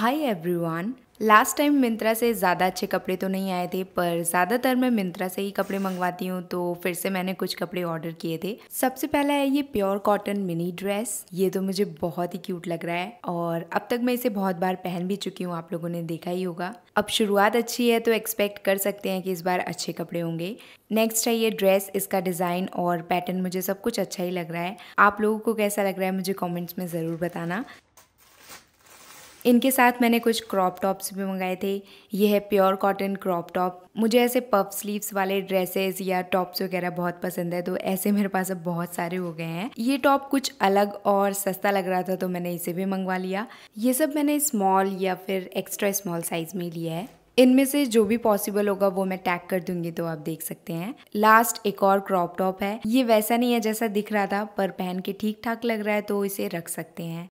हाय everyone last time Myntra से ज़्यादा अच्छे कपड़े तो नहीं आए थे पर ज़्यादातर मैं मिंत्रा से ही कपड़े मंगवाती हूँ तो फिर से मैंने कुछ कपड़े ऑर्डर किए थे सबसे पहला है ये प्योर कॉटन मिनी ड्रेस ये तो मुझे बहुत ही क्यूट लग रहा है और अब तक मैं इसे बहुत बार पहन भी चुकी हूँ आप लोगों ने देखा ही होगा अब शुरुआत अच्छी है तो एक्सपेक्ट कर सकते हैं कि इस बार अच्छे कपड़े होंगे नेक्स्ट है ये ड्रेस इसका डिज़ाइन और पैटर्न मुझे सब कुछ अच्छा ही लग रहा है आप लोगों को कैसा लग रहा है मुझे कॉमेंट्स में ज़रूर बताना इनके साथ मैंने कुछ क्रॉप टॉप्स भी मंगाए थे ये है प्योर कॉटन क्रॉप टॉप मुझे ऐसे पफ स्लीव्स वाले ड्रेसेस या टॉप्स वगैरह बहुत पसंद है तो ऐसे मेरे पास अब बहुत सारे हो गए हैं ये टॉप कुछ अलग और सस्ता लग रहा था तो मैंने इसे भी मंगवा लिया ये सब मैंने स्मॉल या फिर एक्स्ट्रा स्मॉल साइज़ में लिया है इनमें से जो भी पॉसिबल होगा वो मैं टैग कर दूंगी तो आप देख सकते हैं लास्ट एक और क्रॉप टॉप है ये वैसा नहीं है जैसा दिख रहा था पर पहन के ठीक ठाक लग रहा है तो इसे रख सकते हैं